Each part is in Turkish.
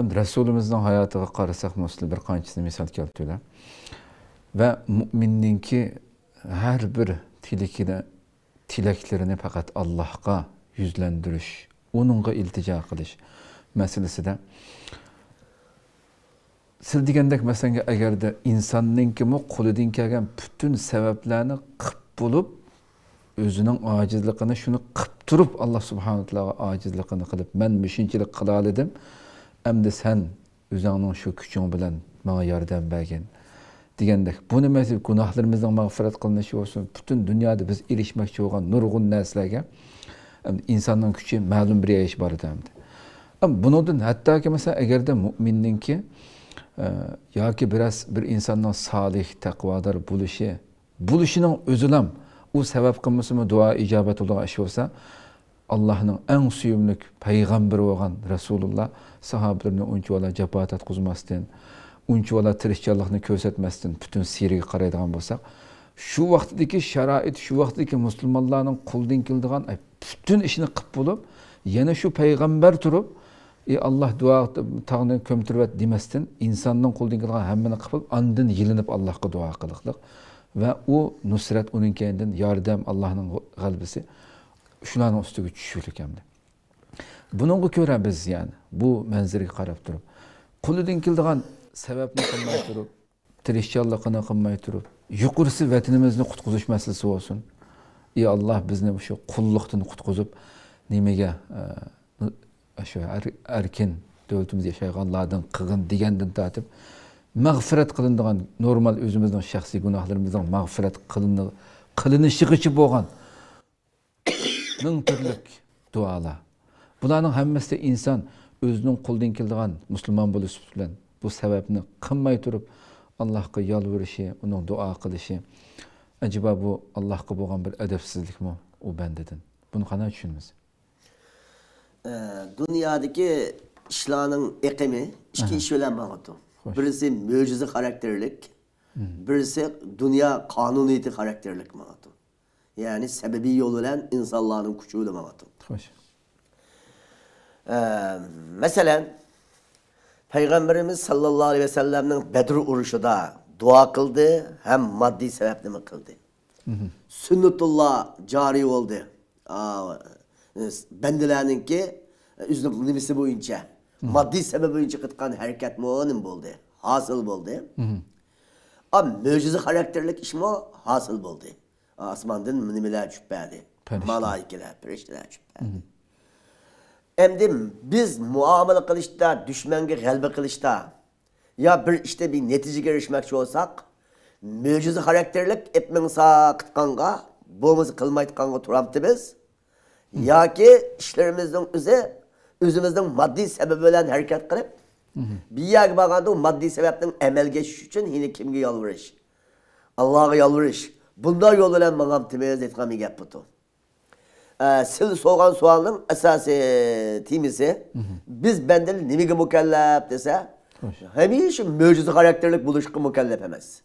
endi rasulimizni hayotiga qarasak misli bir qanchisini misol ve müminin ki her bir tilikida tilaklarini faqat allohga yuzlantirish uningga iltijo qilish masalasida siz de masalanga agarda insonninkimi qo'lidan kelgan butun sabablarni qilib bo'lib o'zining ojizligini shuni qilib turib alloh subhanaa taolo ojizligini qilib man mushunchalik qila oldim əmdi sən üzənin şu küçün bilən mənə yardım bəgin. Deyəndək, bu nəməsi günahlarımızdan mağfiret qılınışı olsun. Bütün dünyada biz ilişmek ilişməkçi olan nurğun nəsləgə insanın küçü məlum bir yaş var edəmdi. Ama da hatta ki mesela eğer de müminin ki e, ya ki biraz bir insandan salih, takvadar buluşu, buluşunun özülem, o sebep kılmasını dua icabet olan iş olsa, Allahның әң сүйімлік пайғамбар болған Расулулла сахабаларына онча вала жапа татқызмастен, онча вала тірішчалықны көрсетместен бүтін сирге қарайдыған болсақ, şu vaqtidagi sharoit shu vaqtidagi musulmonlarning qo'ldan keladigan butun ishni qilib bo'lib yana shu payg'ambar turib ey alloh duo tog'ni ko'mtirvat demasdan insonning qo'ldan kelgan hammani qilib andin yilinib allohga duo qiliqliq va u nusrat uning keyindan yardım Allah'ın kalbisi. shularni ustiga tushishlik ekanda bunga ko'ra biz ya'ni bu manzilga qarab turib quli keladigan sababni qilmay turib tirishchanligini qilmay turib yuqorisi vatanimizni qutqizish masalasi bo'lsin ey alloh bizni shu qulliqdan qutqizib nimaga shu e, e, er, erkin davlatimiz yashayganlardan qilg'in degandan tortib mag'firat qilinadigan normal o'zimizning shaxsiy gunohlarimizning mag'firat qilinishi bo'lgan мың түрлік дуала бұларның хаммасы инсан өзінің қолдан келдіған мұсылман болушы білән бұл сәбәпні қылмай тұрып аллахқа ялварышы оның дуа қылышы әжіба бұл аллахқа болған бір әдепсіздік ме ол бәндеден бұны қана түшініміз dünyadaki işlanın ekimi iki iş bilen bağıtı. Birisi mucize karakterlik, birisi dünya kanuniyeti karakterlik bağıtı. Yani sebebi yoluyla insanların küçüğü demektir. Hoş. Ee, mesela Peygamberimiz sallallahu aleyhi ve sellem'nin Bedir uruşuda dua kıldı hem maddi sebeple mi kıldı? Hı hı. Sünnetullah cari oldu. E, Bendilerinin ki e, üzüm nimisi boyunca. Hı Maddi sebep boyunca kıtkan hareket muanim buldu, Hasıl oldu. Ama mucize karakterlik iş mi hasıl buldu. Asmandan nimeler cübbeli. Malaikeler, perişteler cübbeli. Endi biz muamele kılışta, düşmenge g'alba kılışta ya bir işte bir netice erişmekçi olsak, mucize karakterlik etmen sakıtkanga, boğumuzu kılmaytkanga turamtimiz, ya ki işlerimizden üzü, üzümüzden maddi sebebi bilen hareket kılıp, bir yerge bakanda o maddi sebepten emelgeşiş için yine kimge yalvarış. Allah'a yalvarış. Bunlar yol bilen mağam temez etkami gap ee, Sil soğan soğanın sorgan sualın esası timisi biz benden nimige mükellef dese hemiyişi möcize karakterlik buluşku mükellef emez.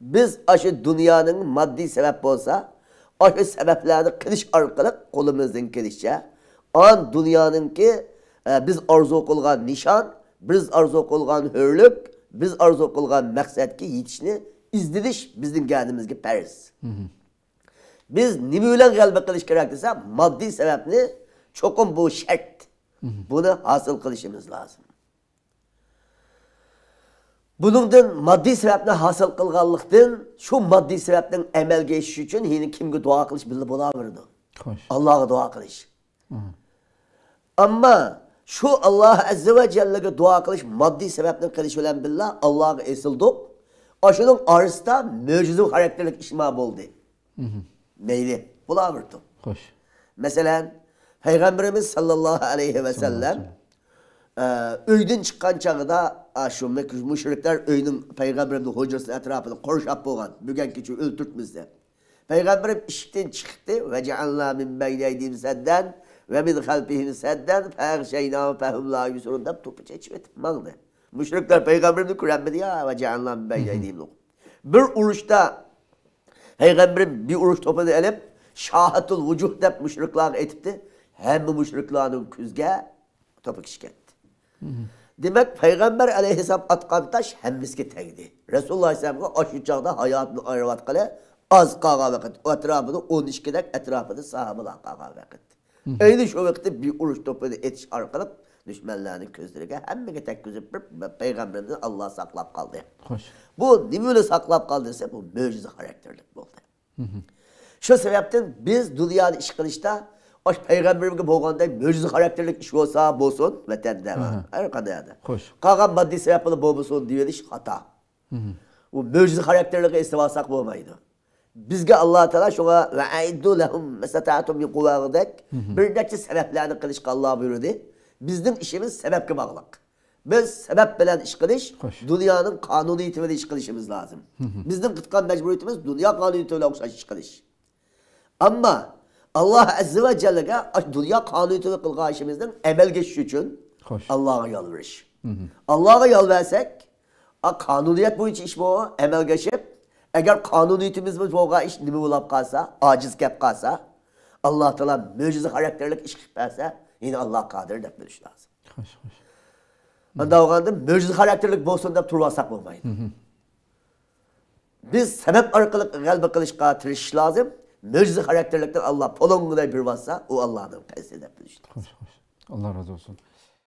biz aşı dünyanın maddi sebep olsa aşı sebeplerini kılıç arkalık kolumuzdan gelişçe an dünyanınki e, biz arzu kılgan nişan, biz arzu kılgan hürlük, biz arzu kılgan məqsədki yetişini izdiriş bizim geldiğimiz gibi Paris. Hı hı. Biz nimülen gelmek kılış gerekirse maddi sebepli çokun bu şart. Hı hı. Bunu hasıl kılışımız lazım. Bunundan maddi sebeple hasıl kılganlıktan şu maddi sebeplerin emel geçişi için yine kimge dua kılış bilir buna verdi. Allah'a dua kılış. Hı. Ama şu Allah Azze ve Celle'ye dua kılış maddi sebepten kılış olan billah Allah'a esildik aşının arsta mücizu karakterlik işma buldu. Neydi? Bulamırdım. Hoş. Mesela Peygamberimiz sallallahu aleyhi ve sellem e, öydün çıkan çağıda şu müşrikler öydün Peygamberimizin hocasının etrafını korşap boğan, bugün küçüğü öldürtmüzde. Peygamberim işten çıktı ve cealna min beyneydim senden ve min halbihim senden feğşeynâ fehum la yusurun deyip topu çeçip etip Müşrikler peygamberimizi kurenmedi ya ve cehennem ben yediğim Bir uruşta peygamberim bir uruş topunu elip şahatul vücuh dep müşrikler etipti. Hem de müşriklerin küzge topuk işketti. Demek Peygamber aleyhisselam atkan taş hemmizki tegdi. Resulullah aleyhisselam'a aşı çağda hayatını ayırvatkalı az kağa vakit. Etrafını on işkidek etrafını sahabalar kağa vakit. Eyni şu vakitte bir uruş topunu etiş arkalık düşmanlarını közdürürken hemmini tek gözü peygamberimiz Allah saklap kaldı. Hoş. Bu ne böyle saklap kaldıysa bu mucize karakterlik oldu. Hı hı. Şu sebepten biz dünyada iş kılışta o peygamberim gibi olganda mucize karakterlik iş olsa bolsun vatanda devam. Her kadar. Hoş. Kalkan maddi sebeple bolsun diyor iş hata. Hı hı. Bu mucize karakterlik istivasak olmaydı. bizga alloh taolo shunga bir necha sabablarni qilishga olloh buyurdi Bizim işimiz sebepke bağlıq. Biz sebep bilen iş kılış, dünyanın kanuniyeti ile iş kılışımız lazım. Bizim kıtkan mecburiyetimiz dünya kanuniyeti ile okşaş iş kılış. Ama Allah Azze ve Celle'ye dünya kanuniyeti ile kılgan işimizden emel geçiş için Allah'a yalvarış. Allah'a yalversek, kanuniyet bu iş bu, emel geçip, eğer kanuniyetimiz bu iş nimi olup kalsa, aciz kep kalsa, Allah Teala karakterlik iş kıp Yine Allah kadir dep biliş lazım. Hoş hoş. Ben davrandım, mucize karakterlik bolsun dep turvasak olmaydı. Biz sebep arkalık gel galbi kılışka iş lazım. Mucize karakterlikten Allah polonguday bir varsa o Allah'ın tesiri dep biliş lazım. Hoş hoş. Allah razı olsun.